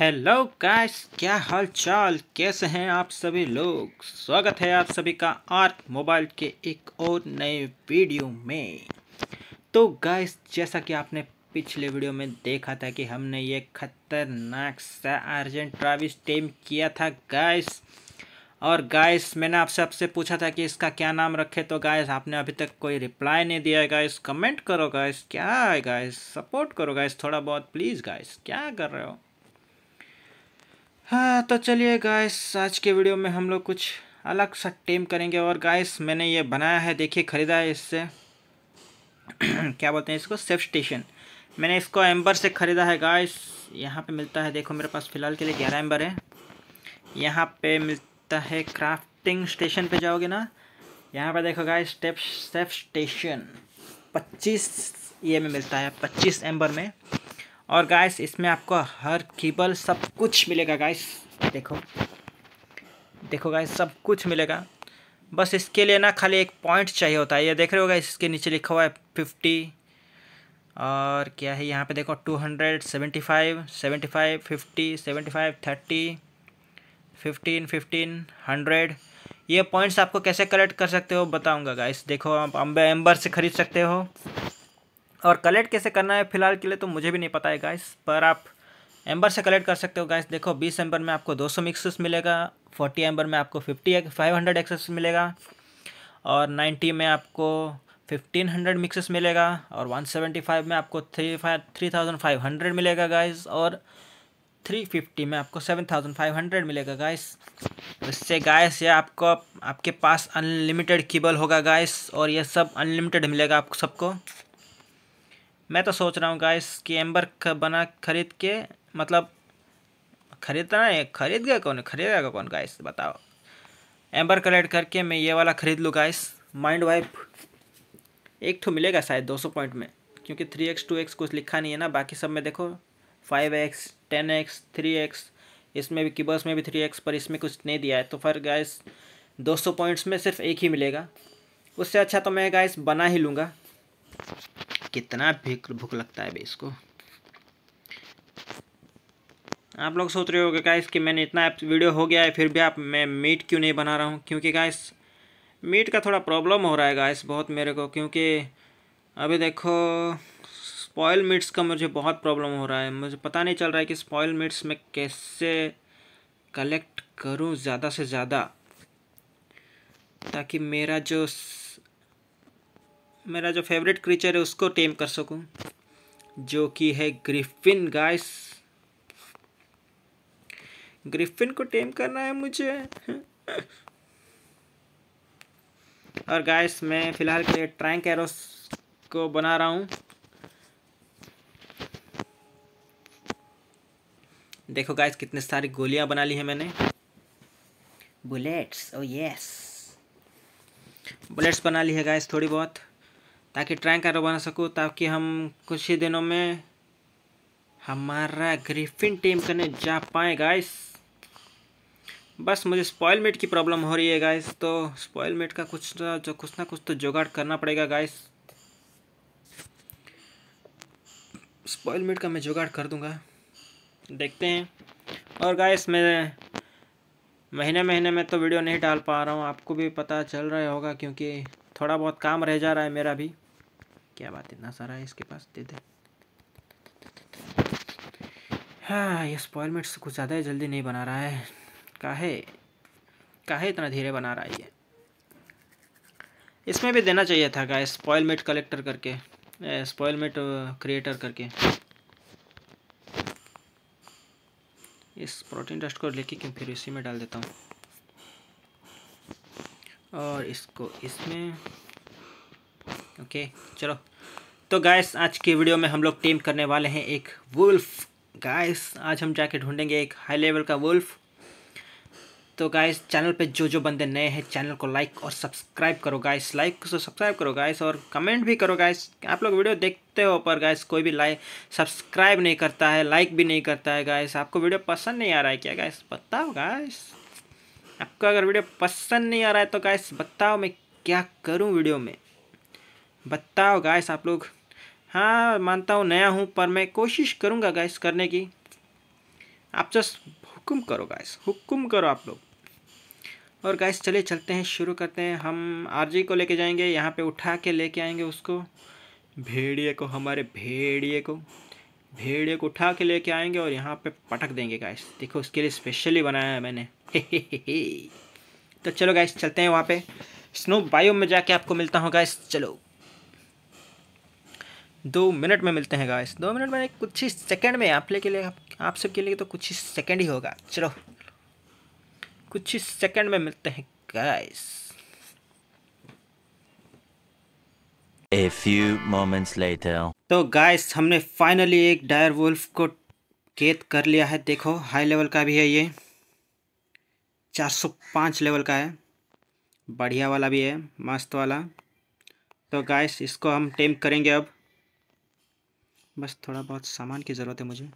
Hello guys क्या हाल चाल कैसे हैं आप सभी लोग स्वागत है आप सभी का आर्क मोबाइल के एक और नए वीडियो में तो गाइस जैसा कि आपने पिछले वीडियो में देखा था कि हमने ये खतरनाक सा अर्जेंट ट्राविस टेम किया था गाइस और गाइस मैंने आपसे आपसे पूछा था कि इसका क्या नाम रखे तो गाइस आपने अभी तक कोई रिप्लाई नहीं दिया है गाइस कमेंट करो गाइस क्या है गाइस सपोर्ट करो गाइस थोड़ा बहुत प्लीज़ गाइस क्या कर रहे हो हाँ तो चलिए गाइस आज के वीडियो में हम लोग कुछ अलग सा टेम करेंगे और गाइस मैंने ये बनाया है देखिए ख़रीदा है इससे क्या बोलते हैं इसको सेफ स्टेशन मैंने इसको एम्बर से ख़रीदा है गाइस यहाँ पे मिलता है देखो मेरे पास फ़िलहाल के लिए ग्यारह एम्बर है यहाँ पे मिलता है क्राफ्टिंग स्टेशन पे जाओगे ना यहाँ पर देखो गाइस स्टेप सेफ स्टेशन पच्चीस ये में मिलता है पच्चीस एम्बर में और गाइस इसमें आपको हर कीबल सब कुछ मिलेगा गाइस देखो देखो गाइस सब कुछ मिलेगा बस इसके लिए ना खाली एक पॉइंट चाहिए होता है ये देख रहे हो गाइस इसके नीचे लिखा हुआ है फिफ्टी और क्या है यहाँ पे देखो two hundred seventy five seventy five fifty seventy five thirty fifteen fifteen hundred ये पॉइंट्स आपको कैसे कलेक्ट कर सकते हो बताऊंगा गाइस देखो आप अम्बे एम्बर से ख़रीद सकते हो और कलेक्ट कैसे करना है फिलहाल के लिए तो मुझे भी नहीं पता है गाइस पर आप एम्बर से कलेक्ट कर सकते हो गाइस देखो 20 एम्बर में आपको 200 मिक्सेस मिलेगा 40 एम्बर में आपको 50 500 एक्सेस मिलेगा और 90 में आपको 1500 मिक्सेस मिलेगा और 175 में आपको three five three thousand five hundred मिलेगा गाइस और 350 में आपको 7500 मिलेगा गाइस इससे गाइस ये आपको आपके पास अनलिमिटेड केबल होगा गाइस और ये सब अनलिमिटेड मिलेगा आपको सबको मैं तो सोच रहा हूँ गाइस कि एम्बर बना खरीद के मतलब खरीदना है खरीद गया कौन खरीदेगा कौन गाइस बताओ एम्बर कलेक्ट करके मैं ये वाला ख़रीद लूँ गाइस माइंड वाइप एक तो मिलेगा शायद दो सौ पॉइंट में क्योंकि थ्री एक्स टू एक्स कुछ लिखा नहीं है ना बाकी सब में देखो five X ten X three X इसमें भी किबर्स में भी थ्री एक्स पर इसमें कुछ नहीं दिया है तो फिर गाइस दो सौ पॉइंट्स में सिर्फ एक ही मिलेगा उससे अच्छा तो मैं गाइस बना ही लूँगा कितना भूख लगता है भाई इसको आप लोग सोच रहे हो गाइस कि मैंने इतना वीडियो हो गया है फिर भी आप मैं मीट क्यों नहीं बना रहा हूँ क्योंकि गाइस मीट का थोड़ा प्रॉब्लम हो रहा है गाइस बहुत मेरे को क्योंकि अभी देखो स्पॉयल मीट्स का मुझे बहुत प्रॉब्लम हो रहा है मुझे पता नहीं चल रहा है कि स्पॉयल मीट्स में कैसे कलेक्ट करूं ज़्यादा से ज़्यादा ताकि मेरा जो मेरा जो फेवरेट क्रीचर है उसको टेम कर सकूं जो कि है ग्रिफिन गाइस ग्रिफिन को टेम करना है मुझे और गाइस मैं फ़िलहाल के लिए ट्रैंक एरोस को बना रहा हूँ देखो गाइस कितने सारी गोलियाँ बना ली हैं मैंने बुलेट्स ओ यस बुलेट्स बना ली है गाइस थोड़ी बहुत ताकि ट्रैंक एरो बना सकूँ ताकि हम कुछ ही दिनों में हमारा ग्रिफिन टीम करने जा पाए गाइस बस मुझे स्पॉयल मेट की प्रॉब्लम हो रही है गाइस तो स्पॉयल मेट का कुछ जो कुछ ना कुछ तो जुगाड़ करना पड़ेगा गाइस स्पॉयल मेट का मैं जुगाड़ कर दूंगा देखते हैं और गाइस मैं महीने महीने में तो वीडियो नहीं डाल पा रहा हूँ आपको भी पता चल रहा होगा क्योंकि थोड़ा बहुत काम रह जा रहा है मेरा भी क्या बात इतना सारा है इसके पास दे दे हाँ ये स्पॉयलमेंट्स कुछ ज़्यादा ही जल्दी नहीं बना रहा है काहे काहे इतना धीरे बना रहा है ये इसमें भी देना चाहिए था गाइस स्पॉयलमेट कलेक्टर करके स्पॉयलमेट क्रिएटर करके इस प्रोटीन डस्ट को लेके क्यों फिर इसी में डाल देता हूँ और इसको इसमें ओके चलो तो गाइस आज के वीडियो में हम लोग टीम करने वाले हैं एक वुल्फ गाइस आज हम जाके ढूंढेंगे एक हाई लेवल का वुल्फ तो गाइस चैनल पे जो जो बंदे नए हैं चैनल को लाइक और सब्सक्राइब करो गाइस लाइक को सब्सक्राइब करो गाइस और कमेंट भी करो गाइस आप लोग वीडियो देखते हो पर गाइस कोई भी लाइक सब्सक्राइब नहीं करता है लाइक भी नहीं करता है गाइस आपको वीडियो पसंद नहीं आ रहा है क्या गाइस बताओ गाइस आपको अगर वीडियो पसंद नहीं आ रहा है तो गाइस बताओ मैं क्या करूं वीडियो में बताओ गाइस आप लोग हाँ मानता हूँ नया हूँ पर मैं कोशिश करूँगा गाइस करने की आप जस्ट हुक्म करो गाइस हुक्म करो आप लोग और गाइस चले चलते हैं शुरू करते हैं हम आरजी को लेके जाएंगे यहाँ पे उठा के लेके आएंगे उसको भेड़िए को हमारे भेड़िए को भेड़ को उठा के लेके आएंगे और यहाँ पे पटक देंगे गाइस देखो उसके लिए स्पेशली बनाया है मैंने तो चलो गाइस चलते हैं वहाँ पे स्नो बायो में जाके आपको मिलता हूँ गाइस चलो दो मिनट में मिलते हैं गाइस दो मिनट में कुछ ही सेकंड में आप लेके लिए आप सबके लिए तो कुछ ही सेकेंड ही होगा चलो कुछ ही सेकेंड में मिलते हैं guys A few moments later. तो गाइस हमने फाइनली एक डायर वुल्फ को कैद कर लिया है देखो हाई लेवल का भी है ये 405 लेवल का है बढ़िया वाला भी है मस्त वाला तो गाइस इसको हम टेम करेंगे अब बस थोड़ा बहुत सामान की ज़रूरत है मुझे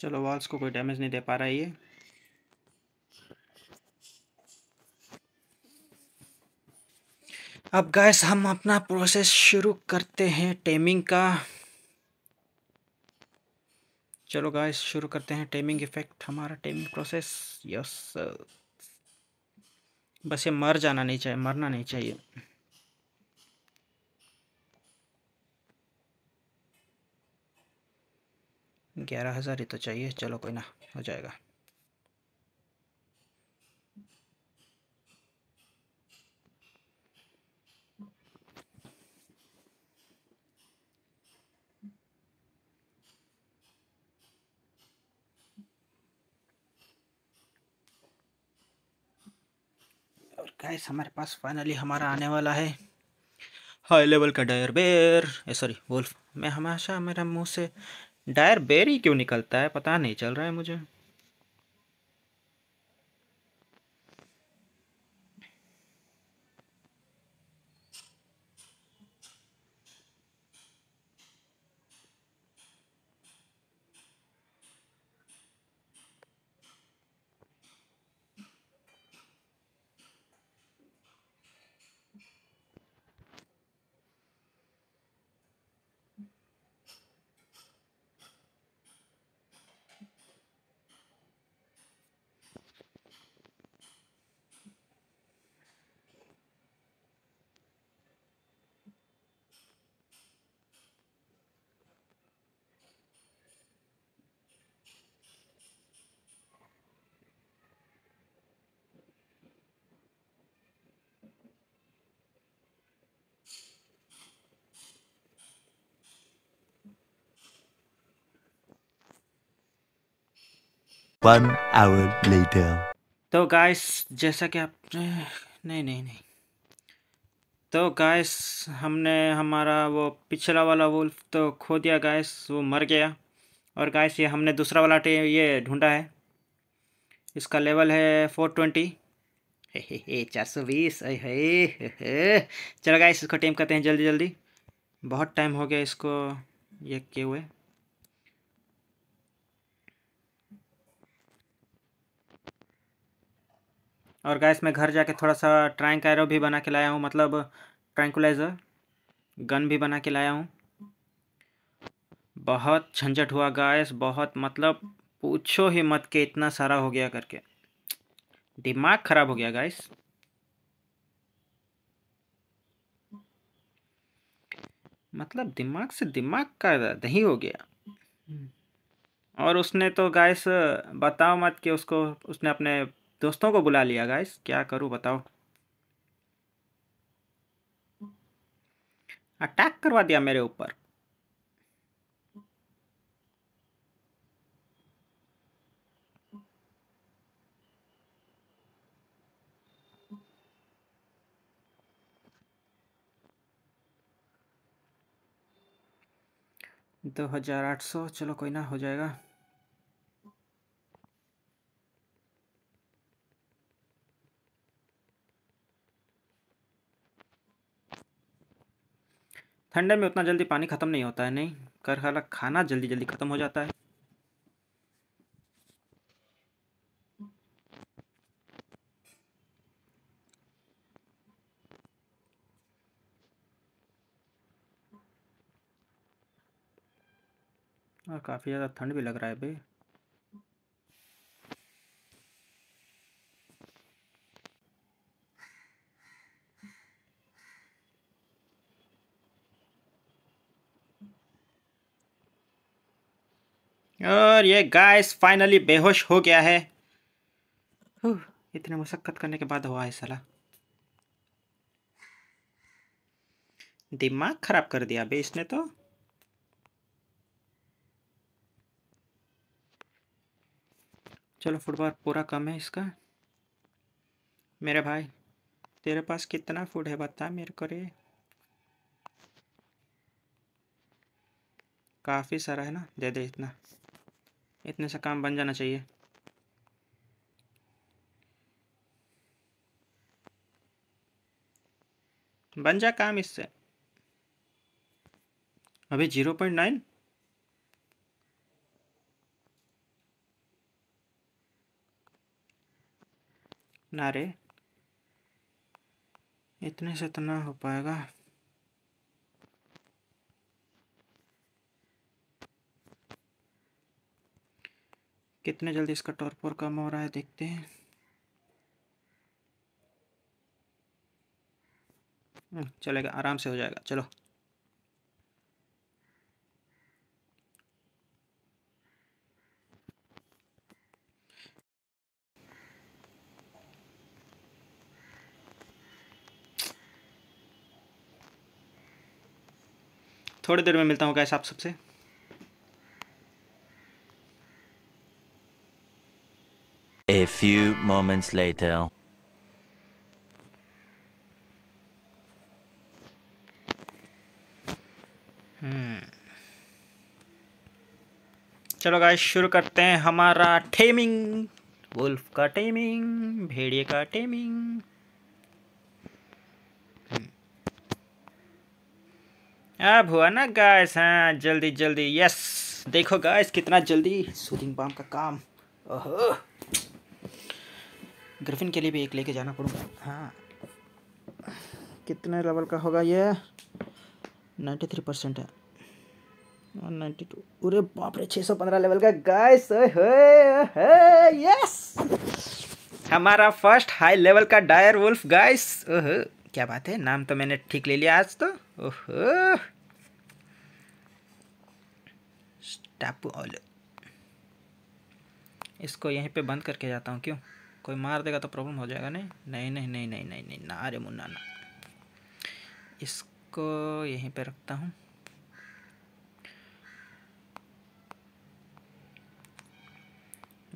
चलो वॉल्स को कोई डैमेज नहीं दे पा रहा है ये अब गैस हम अपना प्रोसेस शुरू करते हैं टेमिंग का चलो गैस शुरू करते हैं टेमिंग इफेक्ट हमारा टेमिंग प्रोसेस यस बस ये मर जाना नहीं चाहिए मरना नहीं चाहिए ग्यारह हज़ार ही तो चाहिए चलो कोई ना हो जाएगा गाइस हमारे पास फाइनली हमारा आने वाला है हाई लेवल का डायर बेर सॉरी वुल्फ मैं हमेशा मेरा मुंह से डायर बेरी क्यों निकलता है पता नहीं चल रहा है मुझे One hour later. तो गाइस जैसा कि आप नहीं नहीं नहीं तो गाइस हमने हमारा वो पिछला वाला वुल्फ तो खो दिया गाइस वो मर गया और गाइस ये हमने दूसरा वाला टे ये ढूंढा है इसका लेवल है फोर ट्वेंटी चार सौ बीस चलो गाइस इसको टेम करते हैं जल्दी जल्दी बहुत टाइम हो गया इसको ये किए हुए और गैस मैं घर जाके थोड़ा सा ट्रैंक एरो भी बना के लाया हूँ मतलब ट्रैंकुलाइज़र गन भी बना के लाया हूँ बहुत झंझट हुआ गैस बहुत मतलब पूछो ही मत के इतना सारा हो गया करके दिमाग ख़राब हो गया गैस मतलब दिमाग से दिमाग का दही हो गया हम्म। और उसने तो गैस बताओ मत कि उसको उसने अपने दोस्तों को बुला लिया गाइस क्या करूं बताओ अटैक करवा दिया मेरे ऊपर दो हज़ार आठ सौ चलो कोई ना हो जाएगा ठंडे में उतना जल्दी पानी ख़त्म नहीं होता है नहीं कर खाला खाना जल्दी जल्दी ख़त्म हो जाता है और काफ़ी ज़्यादा ठंड भी लग रहा है भाई और ये गाइस फाइनली बेहोश हो गया है इतने मुशक्क़त करने के बाद हुआ है साला दिमाग खराब कर दिया अभी इसने तो चलो फुटबॉल पूरा कम है इसका मेरे भाई तेरे पास कितना फूड है बता मेरे को रे काफ़ी सारा है ना दे दे इतना इतने से काम बन जाना चाहिए बन जा काम इससे अभी जीरो पॉइंट नाइन नारे इतने से तो ना हो पाएगा कितने जल्दी इसका टॉर्पोर कम हो रहा है देखते हैं हम्म, चलेगा आराम से हो जाएगा चलो थोड़ी देर में मिलता हूँ कैसे आप सबसे A few moments later. चलो गाइस शुरू करते हैं हमारा टेमिंग वुल्फ का टेमिंग भेड़िए का टेमिंग अब हुआ ना गाइस हाँ जल्दी जल्दी यस देखो गाइस कितना जल्दी सूदिंग पाम का काम ओहो ग्रिफिन के लिए भी एक लेके जाना पड़ूंगा हाँ कितने लेवल का होगा ये नाइन्टी थ्री परसेंट है और नाइन्टी टू अरे बाप रे छः सौ पंद्रह लेवल का गाइस यस हमारा फर्स्ट हाई लेवल का डायर वुल्फ गाइस क्या बात है नाम तो मैंने ठीक ले लिया आज तो ओहो स्टापू ऑल इसको यहीं पे बंद करके जाता हूँ क्यों कोई मार देगा तो प्रॉब्लम हो जाएगा नहीं नहीं नहीं नहीं नहीं नहीं नहीं ना अरे मुन्ना ना इसको यहीं पे रखता हूँ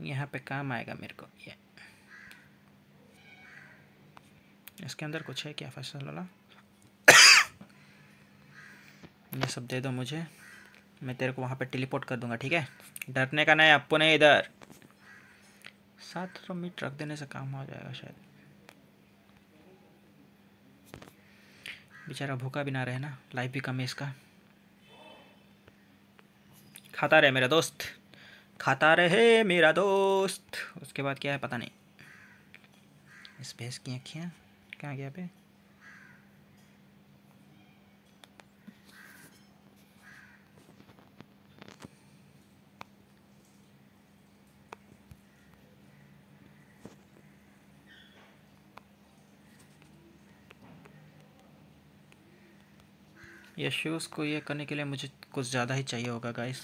यहाँ पे काम आएगा मेरे को ये इसके अंदर कुछ है क्या फसल वाला ये सब दे दो मुझे मैं तेरे को वहाँ पे टेलीपोर्ट कर दूंगा ठीक है डरने का नहीं अपने इधर सात सौ तो मीट रख देने से काम हो जाएगा शायद बेचारा भूखा भी ना रहे ना लाइफ भी कम है इसका खाता रहे मेरा दोस्त खाता रहे मेरा दोस्त उसके बाद क्या है पता नहीं स्पेस की आँखियाँ क्या गया पे ये शूज़ को ये करने के लिए मुझे कुछ ज़्यादा ही चाहिए होगा गाइस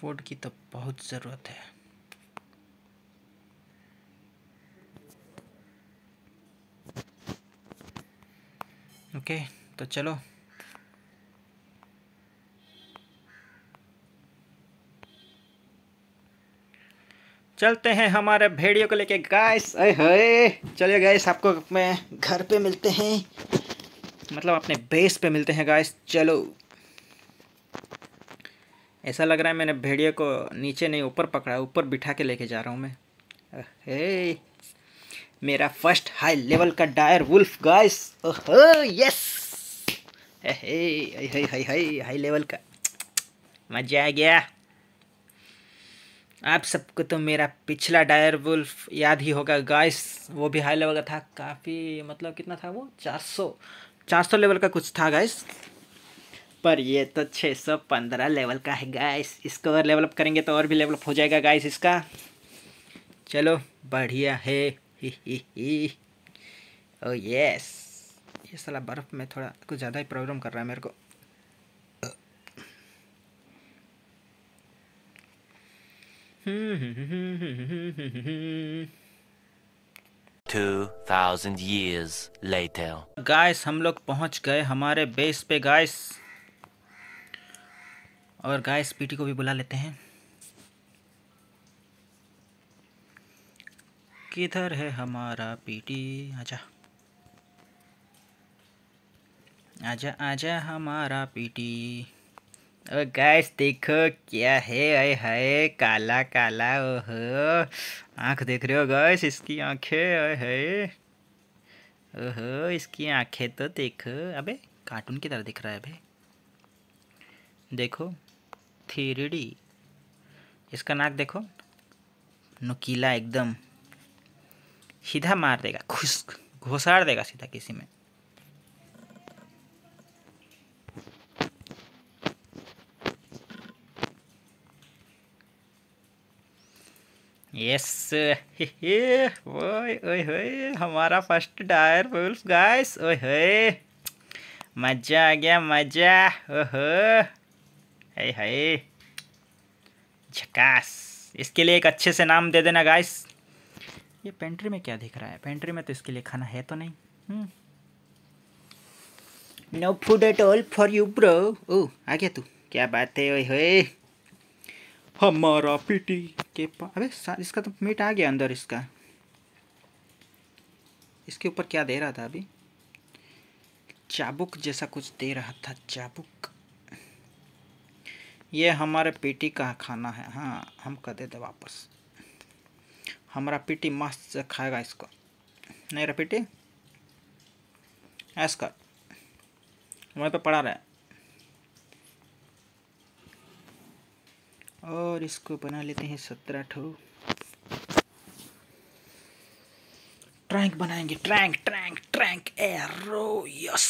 फूड की तो बहुत ज़रूरत है ओके okay, तो चलो चलते हैं हमारे भेड़ियों को लेके गाइस अरे चलिए गाइस आपको मैं घर पे मिलते हैं मतलब अपने बेस पे मिलते हैं गाइस चलो ऐसा लग रहा है मैंने भेड़िया को नीचे नहीं ऊपर पकड़ा ऊपर बिठा के लेके जा रहा हूँ मैं हे मेरा फर्स्ट हाई लेवल का डायर वुल्फ गाइस ओहो यस हे हाई लेवल का मजा आ गया आप सबको तो मेरा पिछला डायर वुल्फ याद ही होगा गाइस वो भी हाई लेवल का था काफ़ी मतलब कितना था वो चार सौ चार सौ लेवल का कुछ था गाइस पर ये तो छः सौ पंद्रह लेवल का है गाइस इसको अगर लेवलअप करेंगे तो और भी लेवलअप हो जाएगा गाइस इसका चलो बढ़िया है ही ओ यस oh ये साला बर्फ़ में थोड़ा कुछ ज़्यादा ही प्रॉब्लम कर रहा है मेरे को Two years later. गाइस हम लोग पहुंच गए हमारे बेस पे गाइस और गाइस पीटी को भी बुला लेते हैं किधर है हमारा पीटी आजा आजा आजा हमारा पीटी और गैस देखो क्या है अय है काला काला ओह आँख देख रहे हो गैस इसकी आँखें अय है ओहो इसकी आँखें तो देखो अबे कार्टून की तरह दिख रहा है अबे देखो थ्री इसका नाक देखो नुकीला एकदम सीधा मार देगा खुश घुसाड़ देगा सीधा किसी में यस ओए ओए होए हमारा फर्स्ट डायर वुल्फ गाइस ओए होए मज़ा आ गया मज़ा ओहो हे हे झकास इसके लिए एक अच्छे से नाम दे देना गाइस ये पेंट्री में क्या दिख रहा है पेंट्री में तो इसके लिए खाना है तो नहीं no food at all for you bro ओ आ गया तू क्या बात है ओए होए हमारा पीटी इसके अबे इसका तो मीट आ गया अंदर इसका इसके ऊपर क्या दे रहा था अभी चाबुक जैसा कुछ दे रहा था चाबुक ये हमारे पेटी का खाना है हाँ हम कर देते वापस हमारा पेटी मस्त से खाएगा इसको नहीं रहा पेटी ऐसा कर वहीं पर तो पड़ा रहा और इसको बना लेते हैं सत्रह ठो ट्रैंक बनाएंगे ट्रैंक ट्रैंक ट्रैंक एरो यस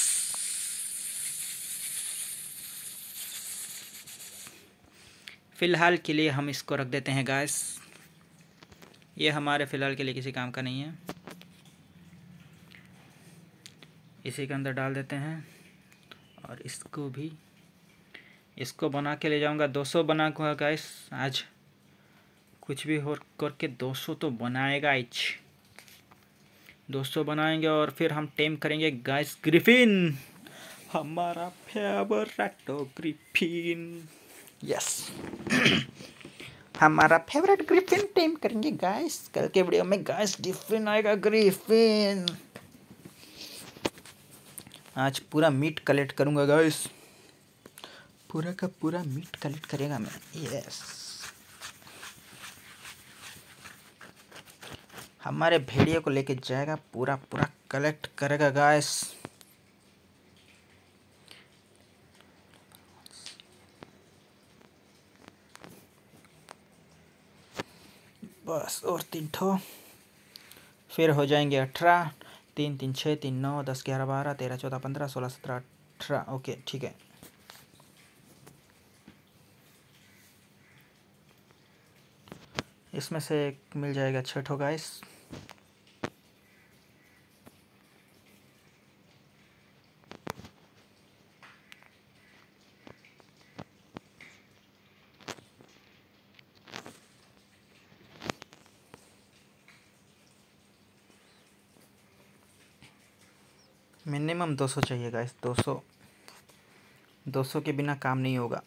फ़िलहाल के लिए हम इसको रख देते हैं गैस ये हमारे फ़िलहाल के लिए किसी काम का नहीं है इसी के अंदर डाल देते हैं और इसको भी इसको बना के ले जाऊंगा 200 सौ बना को गाइस आज कुछ भी हो करके 200 तो बनाएगा आज 200 बनाएंगे और फिर हम टेम करेंगे गाइस ग्रिफिन हमारा फेवरेट ग्रिफिन यस हमारा फेवरेट ग्रिफिन टेम करेंगे गाइस कल के वीडियो में गाइस ग्रिफिन आएगा ग्रिफिन आज पूरा मीट कलेक्ट करूंगा गाइस पूरा का पूरा मीट कलेक्ट करेगा मैं यस हमारे भेड़िया को लेके जाएगा पूरा पूरा कलेक्ट करेगा गाइस बस और तीन ठो फिर हो जाएंगे अठारह तीन तीन छः तीन नौ दस ग्यारह बारह तेरह चौदह पंद्रह सोलह सत्रह अठारह ओके ठीक है इसमें से एक मिल जाएगा छठो गाइस मिनिमम 200 चाहिए गाइस 200 200 के बिना काम नहीं होगा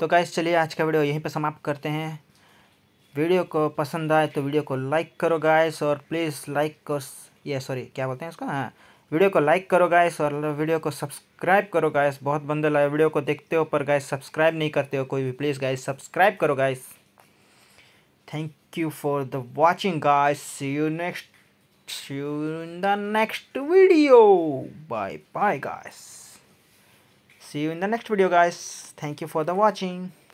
तो गाइस चलिए आज का वीडियो यहीं पर समाप्त करते हैं वीडियो को पसंद आए तो वीडियो को लाइक करो गाइस और प्लीज़ लाइक और ये सॉरी क्या बोलते हैं उसको हाँ वीडियो को लाइक करो गाइस और वीडियो को सब्सक्राइब करो गाइस बहुत बंदे लाए वीडियो को देखते हो पर गाइस सब्सक्राइब नहीं करते हो कोई भी प्लीज़ गाइस सब्सक्राइब करो guys thank you for the watching guys see you next see you in the next video bye bye guys See you in the next video guys. Thank you for the watching.